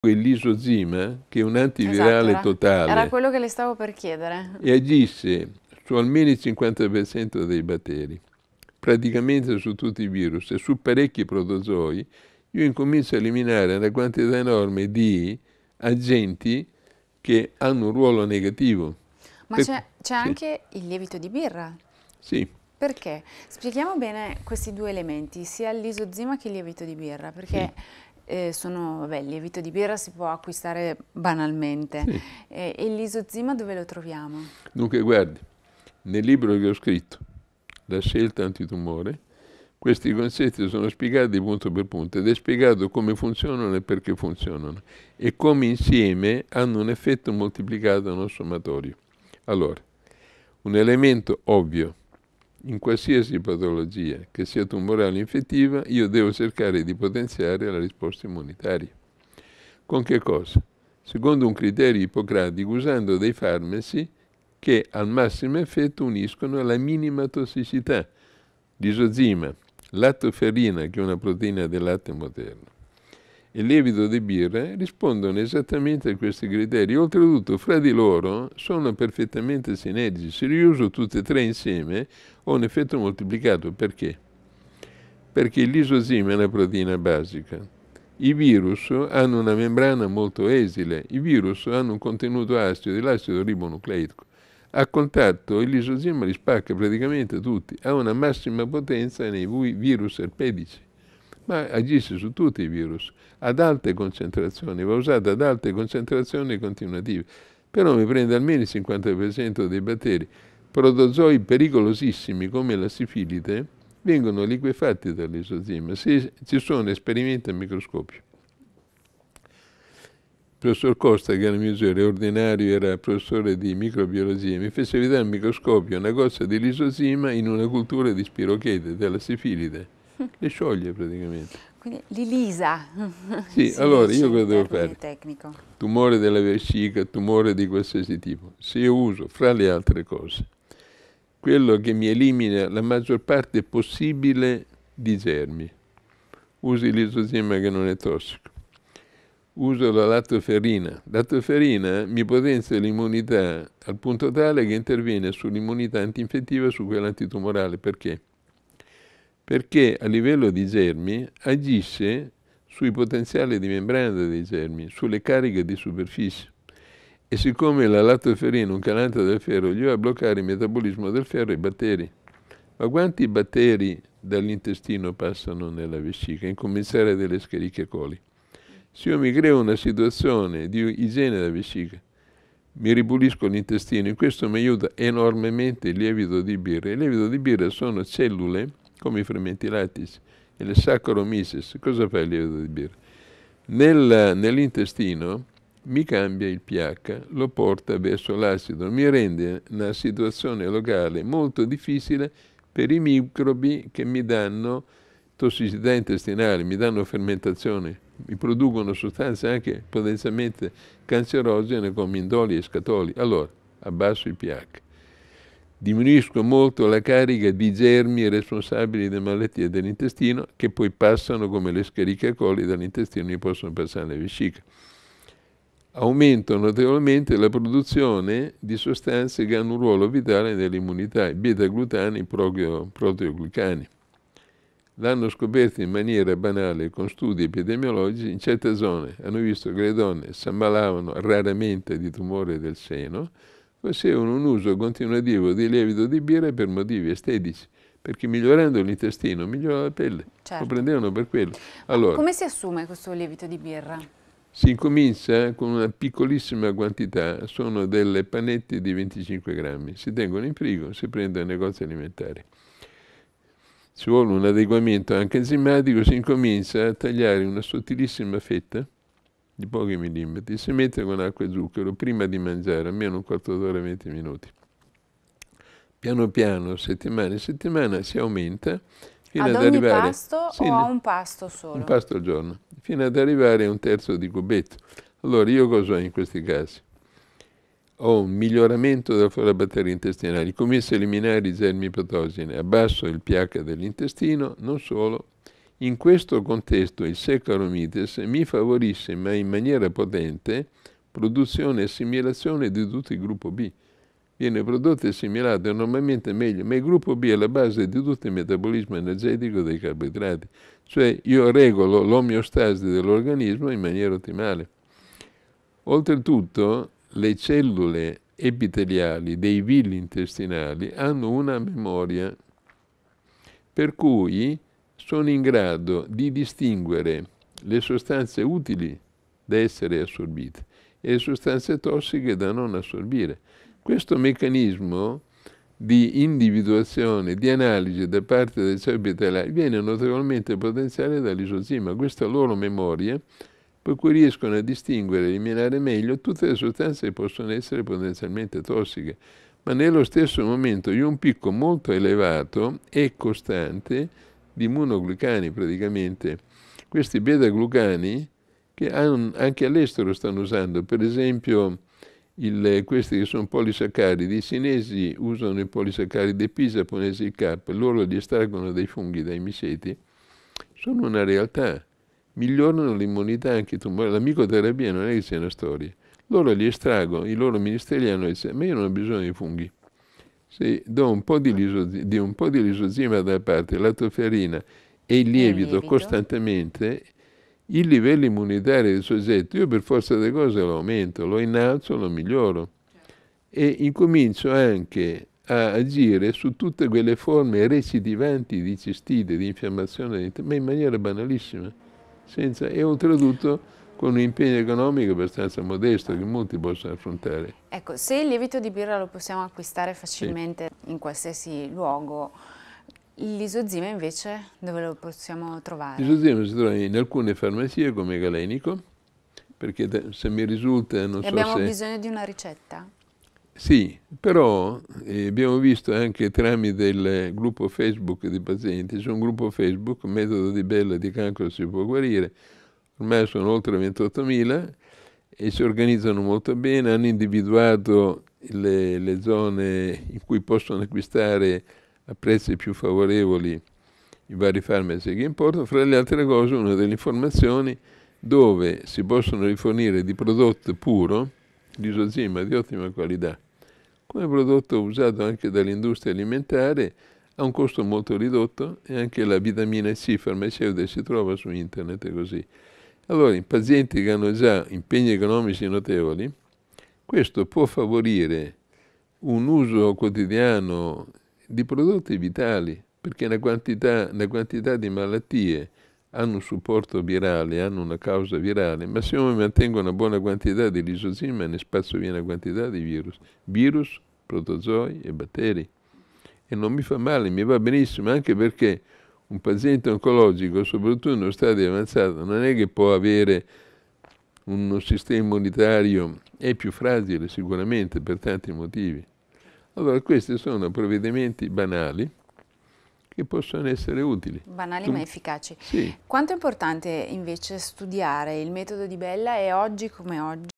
quell'isozima che è un antivirale esatto, totale. Era quello che le stavo per chiedere. E agisse su almeno il 50% dei batteri, praticamente su tutti i virus e su parecchi protozoi, io incomincio a eliminare una quantità enorme di agenti che hanno un ruolo negativo. Ma per... c'è, sì. anche il lievito di birra. Sì. Perché? Spieghiamo bene questi due elementi, sia l'isozima che il lievito di birra, perché... Sì eh, sono, vabbè, il lievito di birra si può acquistare banalmente. Sì. e l'isozima dove lo troviamo? Dunque, guardi, nel libro che ho scritto, La scelta antitumore, questi concetti sono spiegati punto per punto ed è spiegato come funzionano e perché funzionano e come insieme hanno un effetto moltiplicato non sommatorio. Allora, un elemento ovvio in qualsiasi patologia, che sia tumorale o infettiva, io devo cercare di potenziare la risposta immunitaria. Con che cosa? Secondo un criterio ipocratico, usando dei farmaci che al massimo effetto uniscono alla minima tossicità, l'isozima, lattoferrina, che è una proteina del latte moderno e lievito di birra rispondono esattamente a questi criteri. Oltretutto, fra di loro sono perfettamente sinergici. Se li uso tutti e tre insieme, ho un effetto moltiplicato. Perché? Perché l'isozima è una proteina basica. I virus hanno una membrana molto esile. I virus hanno un contenuto acido dell'acido ribonucleico. A contatto l'isozima li spacca praticamente tutti. Ha una massima potenza nei virus erpedici ma agisce su tutti i virus, ad alte concentrazioni, va usata ad alte concentrazioni continuative. Però mi prende almeno il 50% dei batteri. Protozoi pericolosissimi come la sifilite vengono liquefatti dall'isozima, se ci sono esperimenti a microscopio. Il professor Costa, che era il mio genere ordinario, era professore di microbiologia, mi fece vedere al microscopio una goccia di lisosima in una cultura di spirochete, della sifilide le scioglie praticamente. Quindi l'ilisa. Sì, si allora io cosa devo fare? Tecnico. Tumore della vescica, tumore di qualsiasi tipo. Se io uso, fra le altre cose, quello che mi elimina la maggior parte possibile di germi, usi l'isozima che non è tossico, uso la lattoferrina. Lattoferrina mi potenzia l'immunità al punto tale che interviene sull'immunità antinfettiva e su quella antitumorale. Perché? perché a livello di germi agisce sui potenziali di membrana dei germi, sulle cariche di superficie. E siccome la lattoferina è un calante del ferro, gli va a bloccare il metabolismo del ferro e i batteri. Ma quanti batteri dall'intestino passano nella vescica, in cominciare delle scheriche coli? Se io mi creo una situazione di igiene della vescica, mi ripulisco l'intestino, in questo mi aiuta enormemente il lievito di birra. Il lievito di birra sono cellule come i fermenti lattici e le Saccharomyces, cosa fa il lievito di birra? Nel, nell'intestino mi cambia il pH, lo porta verso l'acido, mi rende una situazione locale molto difficile per i microbi che mi danno tossicità intestinale, mi danno fermentazione, mi producono sostanze anche potenzialmente cancerogene come indoli e scatoli. Allora, abbasso il pH diminuisco molto la carica di germi responsabili delle malattie dell'intestino che poi passano come le scariche coli dall'intestino e possono passare alle vescica. Aumento notevolmente la produzione di sostanze che hanno un ruolo vitale nell'immunità, i beta-glutani e proteoglicani. L'hanno scoperto in maniera banale con studi epidemiologici in certe zone. Hanno visto che le donne si ammalavano raramente di tumore del seno, facevano un uso continuativo di lievito di birra per motivi estetici perché migliorando l'intestino migliora la pelle, certo. lo prendevano per quello. Allora, come si assume questo lievito di birra? Si incomincia con una piccolissima quantità, sono delle panette di 25 grammi, si tengono in frigo, si prende ai negozi alimentari. Ci vuole un adeguamento anche enzimatico, si incomincia a tagliare una sottilissima fetta, di pochi millimetri, si mette con acqua e zucchero prima di mangiare, almeno un quarto d'ora e 20 minuti. Piano piano, settimana in settimana, si aumenta fino ad, ad arrivare... pasto sì, o a un pasto solo? Un pasto al giorno, fino ad arrivare a un terzo di cubetto. Allora, io cosa ho in questi casi? Ho un miglioramento della flora batteria intestinale, comincio a eliminare i germi patogeni, abbasso il pH dell'intestino, non solo, in questo contesto il secolo mi favorisce, ma in maniera potente, produzione e assimilazione di tutto il gruppo B. Viene prodotto e assimilato normalmente meglio, ma il gruppo B è la base di tutto il metabolismo energetico dei carboidrati, cioè io regolo l'omeostasi dell'organismo in maniera ottimale. Oltretutto le cellule epiteliali dei villi intestinali hanno una memoria, per cui sono in grado di distinguere le sostanze utili da essere assorbite e le sostanze tossiche da non assorbire. Questo meccanismo di individuazione, di analisi da parte del cervello epiteliale viene notevolmente potenziale dall'isozima. Questa loro memoria, per cui riescono a distinguere e eliminare meglio tutte le sostanze che possono essere potenzialmente tossiche. Ma nello stesso momento, in un picco molto elevato e costante, di monoglucani praticamente. Questi beta-glucani che anche all'estero stanno usando, per esempio il, questi che sono polisaccaridi, i cinesi usano i polisaccaridi P, i giapponesi il cap, loro li estraggono dai funghi, dai miceti, sono una realtà, migliorano l'immunità anche tumorale, la micoterapia non è che sia una storia, loro li estraggono, i loro ministeri hanno detto, ma io non ho bisogno di funghi, sì, do un po' di, lisozima, di un po' di lisozima da parte, la toferina e il lievito, lievito. costantemente, il livello immunitario del soggetto, io per forza delle cose lo aumento, lo innalzo, lo miglioro e incomincio anche a agire su tutte quelle forme recidivanti di cistite, di infiammazione, ma in maniera banalissima, senza, e oltretutto con un impegno economico abbastanza modesto che molti possono affrontare. Ecco, se il lievito di birra lo possiamo acquistare facilmente sì. in qualsiasi luogo, l'isozima invece dove lo possiamo trovare? L'isozima si trova in alcune farmacie come Galenico, perché se mi risulta non e so abbiamo se... Abbiamo bisogno di una ricetta? Sì, però eh, abbiamo visto anche tramite il gruppo Facebook di pazienti, c'è un gruppo Facebook, metodo di Bella di cancro si può guarire, ormai sono oltre 28.000 e si organizzano molto bene, hanno individuato le, le zone in cui possono acquistare a prezzi più favorevoli i vari farmaci che importano, fra le altre cose una delle informazioni dove si possono rifornire di prodotto puro, l'isozima di ottima qualità, come prodotto usato anche dall'industria alimentare, a un costo molto ridotto e anche la vitamina C farmaceutica si trova su internet così. Allora, in pazienti che hanno già impegni economici notevoli, questo può favorire un uso quotidiano di prodotti vitali, perché una quantità, una quantità di malattie hanno un supporto virale, hanno una causa virale, ma se io mantengo una buona quantità di lisocima ne spazio via una quantità di virus, virus, protozoi e batteri. E non mi fa male, mi va benissimo, anche perché un paziente oncologico, soprattutto in uno stadio avanzato, non è che può avere uno sistema immunitario, è più fragile sicuramente per tanti motivi. Allora questi sono provvedimenti banali che possono essere utili. Banali tu... ma mm. efficaci. Sì. Quanto è importante invece studiare il metodo di Bella e oggi come oggi?